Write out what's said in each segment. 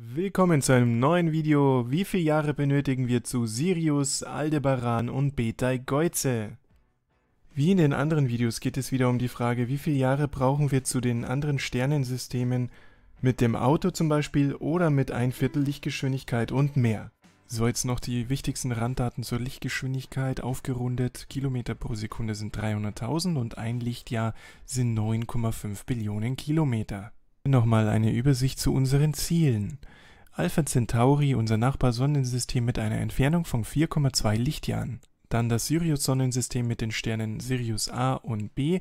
Willkommen zu einem neuen Video. Wie viele Jahre benötigen wir zu Sirius, Aldebaran und Betelgeuse? Wie in den anderen Videos geht es wieder um die Frage, wie viele Jahre brauchen wir zu den anderen Sternensystemen mit dem Auto zum Beispiel oder mit ein Viertel Lichtgeschwindigkeit und mehr. So jetzt noch die wichtigsten Randdaten zur Lichtgeschwindigkeit aufgerundet. Kilometer pro Sekunde sind 300.000 und ein Lichtjahr sind 9,5 Billionen Kilometer. Nochmal eine Übersicht zu unseren Zielen. Alpha Centauri, unser Nachbarsonnensystem mit einer Entfernung von 4,2 Lichtjahren. Dann das Sirius-Sonnensystem mit den Sternen Sirius A und B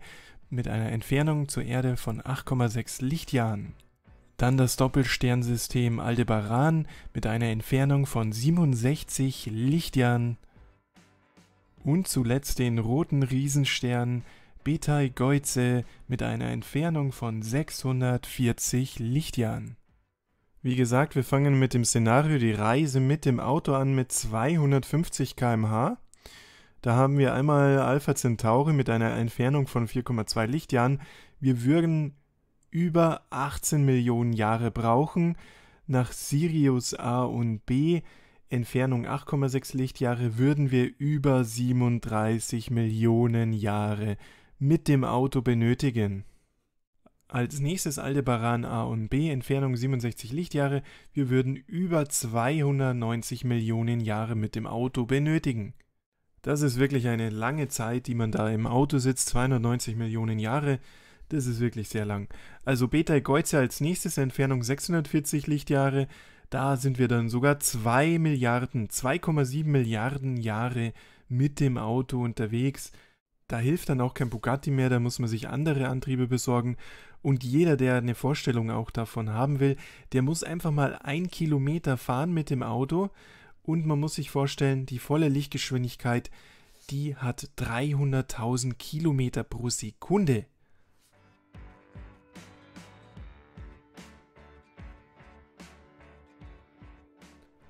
mit einer Entfernung zur Erde von 8,6 Lichtjahren. Dann das Doppelsternsystem Aldebaran mit einer Entfernung von 67 Lichtjahren. Und zuletzt den roten Riesenstern Beteigeuze mit einer Entfernung von 640 Lichtjahren. Wie gesagt, wir fangen mit dem Szenario die Reise mit dem Auto an mit 250 km/h. Da haben wir einmal Alpha Centauri mit einer Entfernung von 4,2 Lichtjahren. Wir würden über 18 Millionen Jahre brauchen. Nach Sirius A und B, Entfernung 8,6 Lichtjahre, würden wir über 37 Millionen Jahre brauchen mit dem Auto benötigen. Als nächstes Aldebaran A und B, Entfernung 67 Lichtjahre, wir würden über 290 Millionen Jahre mit dem Auto benötigen. Das ist wirklich eine lange Zeit, die man da im Auto sitzt, 290 Millionen Jahre, das ist wirklich sehr lang. Also Beta Geuze als nächstes, Entfernung 640 Lichtjahre, da sind wir dann sogar 2 Milliarden, 2,7 Milliarden Jahre mit dem Auto unterwegs da hilft dann auch kein Bugatti mehr, da muss man sich andere Antriebe besorgen. Und jeder, der eine Vorstellung auch davon haben will, der muss einfach mal ein Kilometer fahren mit dem Auto. Und man muss sich vorstellen, die volle Lichtgeschwindigkeit, die hat 300.000 Kilometer pro Sekunde.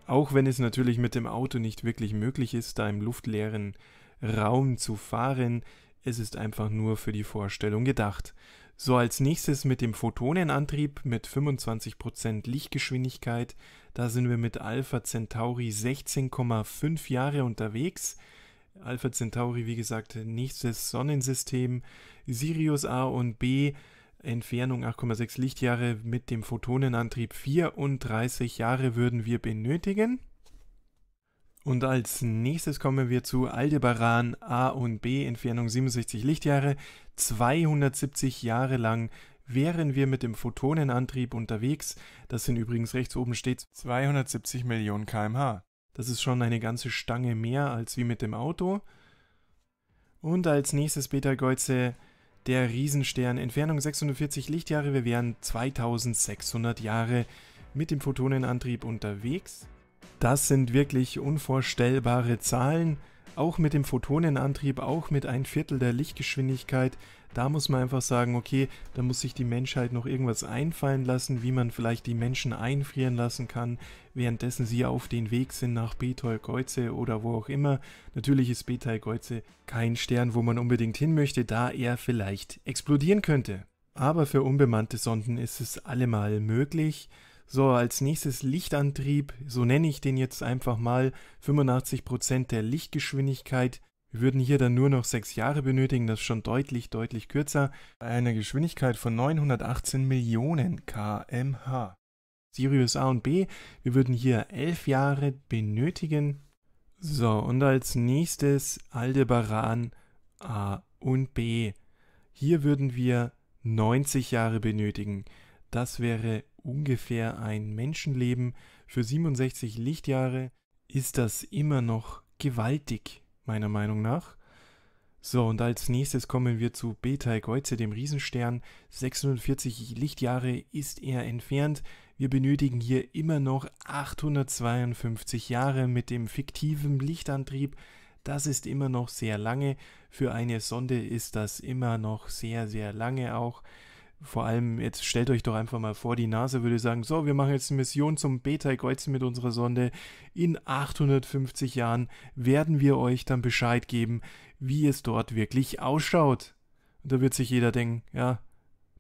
Auch wenn es natürlich mit dem Auto nicht wirklich möglich ist, da im luftleeren Raum zu fahren. Es ist einfach nur für die Vorstellung gedacht. So als nächstes mit dem Photonenantrieb mit 25% Lichtgeschwindigkeit. Da sind wir mit Alpha Centauri 16,5 Jahre unterwegs. Alpha Centauri, wie gesagt, nächstes Sonnensystem. Sirius A und B, Entfernung 8,6 Lichtjahre mit dem Photonenantrieb 34 Jahre würden wir benötigen. Und als nächstes kommen wir zu Aldebaran A und B, Entfernung 67 Lichtjahre. 270 Jahre lang wären wir mit dem Photonenantrieb unterwegs. Das sind übrigens rechts oben steht 270 Millionen kmh. Das ist schon eine ganze Stange mehr als wie mit dem Auto. Und als nächstes Beta-Geuze der Riesenstern, Entfernung 640 Lichtjahre. Wir wären 2600 Jahre mit dem Photonenantrieb unterwegs. Das sind wirklich unvorstellbare Zahlen. Auch mit dem Photonenantrieb, auch mit ein Viertel der Lichtgeschwindigkeit, da muss man einfach sagen, okay, da muss sich die Menschheit noch irgendwas einfallen lassen, wie man vielleicht die Menschen einfrieren lassen kann, währenddessen sie auf den Weg sind nach Betelgeuse oder wo auch immer. Natürlich ist Betelgeuse kein Stern, wo man unbedingt hin möchte, da er vielleicht explodieren könnte. Aber für unbemannte Sonden ist es allemal möglich. So, als nächstes Lichtantrieb, so nenne ich den jetzt einfach mal, 85% der Lichtgeschwindigkeit. Wir würden hier dann nur noch 6 Jahre benötigen, das ist schon deutlich, deutlich kürzer, bei einer Geschwindigkeit von 918 Millionen kmh. Sirius A und B, wir würden hier 11 Jahre benötigen. So, und als nächstes Aldebaran A und B. Hier würden wir 90 Jahre benötigen. Das wäre ungefähr ein Menschenleben für 67 Lichtjahre, ist das immer noch gewaltig, meiner Meinung nach. So, und als nächstes kommen wir zu Beta Geuze, dem Riesenstern. 46 Lichtjahre ist er entfernt. Wir benötigen hier immer noch 852 Jahre mit dem fiktiven Lichtantrieb. Das ist immer noch sehr lange. Für eine Sonde ist das immer noch sehr, sehr lange auch vor allem, jetzt stellt euch doch einfach mal vor, die NASA würde sagen, so, wir machen jetzt eine Mission zum Beta-Kreuzen mit unserer Sonde. In 850 Jahren werden wir euch dann Bescheid geben, wie es dort wirklich ausschaut. Und da wird sich jeder denken, ja,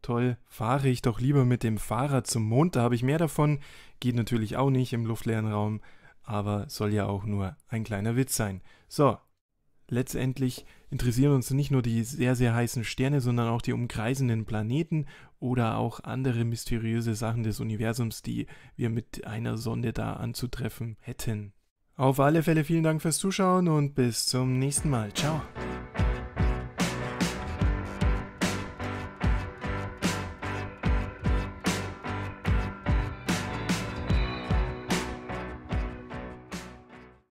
toll, fahre ich doch lieber mit dem Fahrrad zum Mond, da habe ich mehr davon. Geht natürlich auch nicht im luftleeren Raum, aber soll ja auch nur ein kleiner Witz sein. So, letztendlich interessieren uns nicht nur die sehr, sehr heißen Sterne, sondern auch die umkreisenden Planeten oder auch andere mysteriöse Sachen des Universums, die wir mit einer Sonde da anzutreffen hätten. Auf alle Fälle vielen Dank fürs Zuschauen und bis zum nächsten Mal. Ciao.